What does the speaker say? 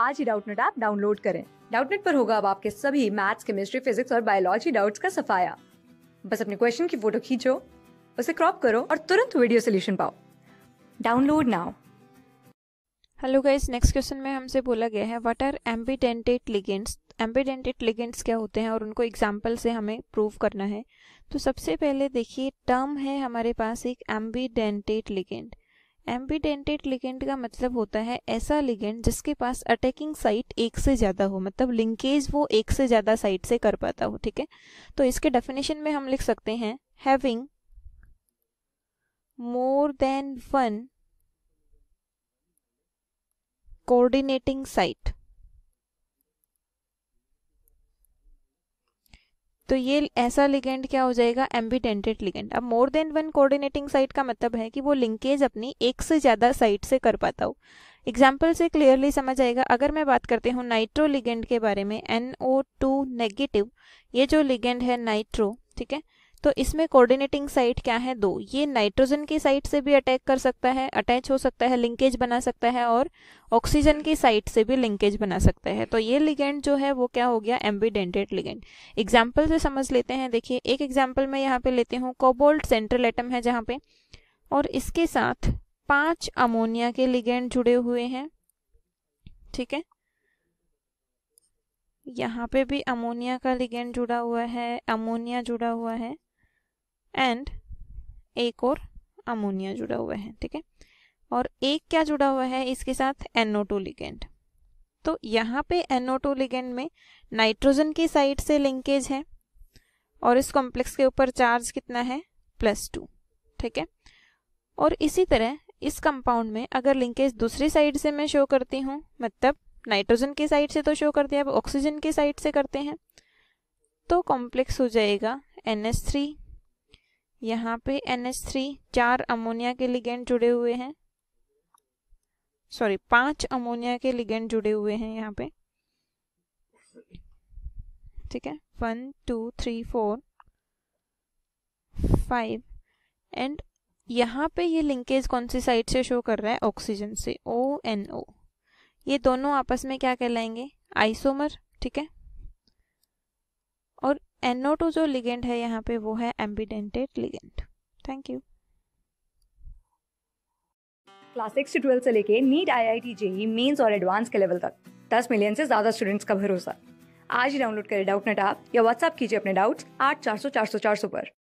आज ही Doubtnut app download करें डाउटनेट पर होगा अब आपके सभी मैथ्स केमिस्ट्री फिजिक्स और बायोलॉजी डाउट्स का सफाया बस अपने क्वेश्चन की फोटो खींचो उसे क्रॉप करो और तुरंत वीडियो सोल्यूशन पाओ download now hello guys next question में हमसे बोला गया है what are ambidentate ligands ambidentate ligands क्या होते हैं और उनको एग्जांपल से हमें प्रूव करना है तो सबसे पहले देखिए टर्म है हमारे पास एक एम्बीडेंटेड लिगेंड एम्बीडेंटेड लिगेंड का मतलब होता है ऐसा लिगेंड जिसके पास अटैकिंग साइट एक से ज़्यादा हो मतलब लिंकेज वो एक से ज़्यादा साइट से कर पाता हो ठीक है तो इसके डेफिनेशन में हम लिख सकते हैं having more than one coordinating site तो ये ऐसा लिगेंड क्या हो जाएगा एम्बीडेंटेड लिगेंड अब more than one coordinating site का मतलब है कि वो लिंकेज अपनी एक से ज़्यादा साइट से कर पाता हो एग्जाम्पल से क्लियरली समझ आएगा अगर मैं बात करती हूँ नाइट्रो लिगेंड के बारे में एनओ टू नेगेटिव ये जो लिगेंड है नाइट्रो ठीक है तो इसमें कोऑर्डिनेटिंग साइट क्या है दो ये नाइट्रोजन की साइट से भी अटैक कर सकता है अटैच हो सकता है लिंकेज बना सकता है और ऑक्सीजन की साइट से भी लिंकेज बना सकता है तो ये लिगेंड जो है वो क्या हो गया एम्बीडेंटेड लिगेंड एग्जाम्पल से समझ लेते हैं देखिए एक एग्जाम्पल मैं यहाँ पे लेती हूँ कोबोल्ट सेंट्रल एटम है जहाँ पे और इसके साथ पांच अमोनिया के लिगेंड जुड़े हुए हैं ठीक है यहाँ पे भी अमोनिया का लिगेंड जुड़ा हुआ है अमोनिया जुड़ा हुआ है एंड एक और अमोनिया जुड़ा हुआ है ठीक है और एक क्या जुड़ा हुआ है इसके साथ टू लिगेंड तो यहाँ पे टू लिगेंड में नाइट्रोजन की साइड से लिंकेज है और इस कॉम्प्लेक्स के ऊपर चार्ज कितना है प्लस टू ठीक है और इसी तरह इस कंपाउंड में अगर लिंकेज दूसरी साइड से मैं शो करती हूँ मतलब नाइट्रोजन की साइड से तो शो करते हैं अब ऑक्सीजन की साइड से करते हैं तो कॉम्प्लेक्स हो जाएगा एन एस थ्री यहाँ पे NH3 चार अमोनिया के लिगेंड जुड़े हुए हैं सॉरी पांच अमोनिया के लिगेंड जुड़े हुए हैं यहाँ पे ठीक है one two three four five and यहाँ पे ये लिंकेज कौन सी साइड से शो कर रहा है ऑक्सीजन से ओ एन ओ ये दोनों आपस में क्या कहलाएंगे आइसोमर ठीक है एनओ टू जो लिगेंड है यहाँ पे वो है ambidentate ligand thank you class six to twelfth से लेके NEET I I T JEE mains और एडवांस के लेवल तक दस मिलियन से ज्यादा स्टूडेंट्स का भरोसा आज ही डाउनलोड करें डाउट नेट आप या व्हाट्सअप कीजिए अपने डाउट्स आठ चार सौ चार सौ चार सौ पर